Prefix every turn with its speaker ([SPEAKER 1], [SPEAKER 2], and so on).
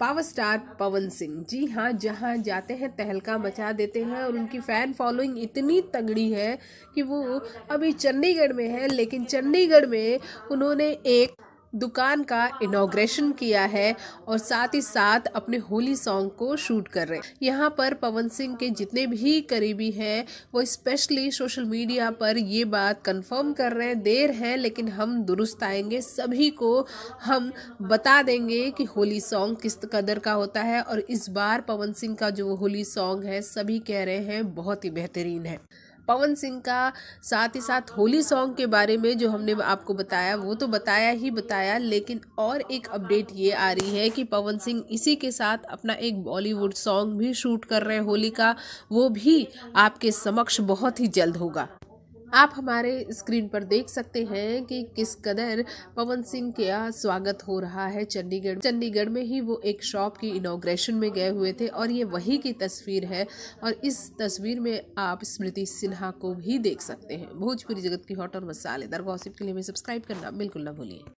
[SPEAKER 1] power star Pawan Singh ji हाँ जहाँ जाते हैं तहलका मचा देते हैं और उनकी फ़ैन फॉलोइंग इतनी तगड़ी है कि वो अभी चंडीगढ़ में है लेकिन चंडीगढ़ में उन्होंने एक दुकान का इनोग्रेशन किया है और साथ ही साथ अपने होली सॉन्ग को शूट कर रहे हैं यहाँ पर पवन सिंह के जितने भी करीबी हैं वो स्पेशली सोशल मीडिया पर ये बात कंफर्म कर रहे हैं देर है लेकिन हम दुरुस्त आएंगे सभी को हम बता देंगे कि होली सॉन्ग किस कदर का होता है और इस बार पवन सिंह का जो होली सॉन्ग है सभी कह रहे हैं बहुत ही बेहतरीन है पवन सिंह का साथ ही साथ होली सॉन्ग के बारे में जो हमने आपको बताया वो तो बताया ही बताया लेकिन और एक अपडेट ये आ रही है कि पवन सिंह इसी के साथ अपना एक बॉलीवुड सॉन्ग भी शूट कर रहे हैं होली का वो भी आपके समक्ष बहुत ही जल्द होगा आप हमारे स्क्रीन पर देख सकते हैं कि किस कदर पवन सिंह का स्वागत हो रहा है चंडीगढ़ चंडीगढ़ में ही वो एक शॉप की इनोग्रेशन में गए हुए थे और ये वही की तस्वीर है और इस तस्वीर में आप स्मृति सिन्हा को भी देख सकते हैं भोजपुरी जगत की हॉट और मसालेदार गॉसिप के लिए हमें सब्सक्राइब करना बिल्कुल ना भूलिए